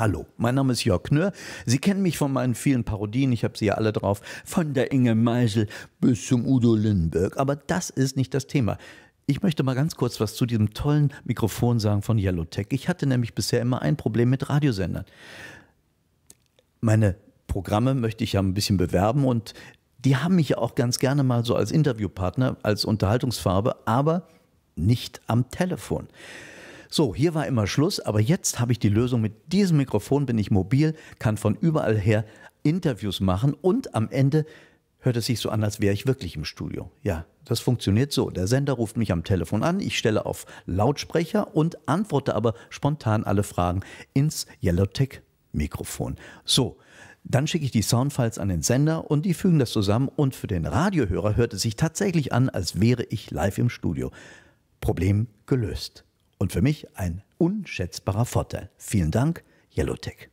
Hallo, mein Name ist Jörg Knör. Sie kennen mich von meinen vielen Parodien, ich habe sie ja alle drauf, von der Inge Meisel bis zum Udo Lindenberg. Aber das ist nicht das Thema. Ich möchte mal ganz kurz was zu diesem tollen Mikrofon sagen von Yellowtech. Ich hatte nämlich bisher immer ein Problem mit Radiosendern. Meine Programme möchte ich ja ein bisschen bewerben und die haben mich ja auch ganz gerne mal so als Interviewpartner, als Unterhaltungsfarbe, aber nicht am Telefon. So, hier war immer Schluss, aber jetzt habe ich die Lösung. Mit diesem Mikrofon bin ich mobil, kann von überall her Interviews machen und am Ende hört es sich so an, als wäre ich wirklich im Studio. Ja, das funktioniert so. Der Sender ruft mich am Telefon an, ich stelle auf Lautsprecher und antworte aber spontan alle Fragen ins Yellowtech Mikrofon. So, dann schicke ich die Soundfiles an den Sender und die fügen das zusammen und für den Radiohörer hört es sich tatsächlich an, als wäre ich live im Studio. Problem gelöst und für mich ein unschätzbarer Vorteil. Vielen Dank, Yellowtech.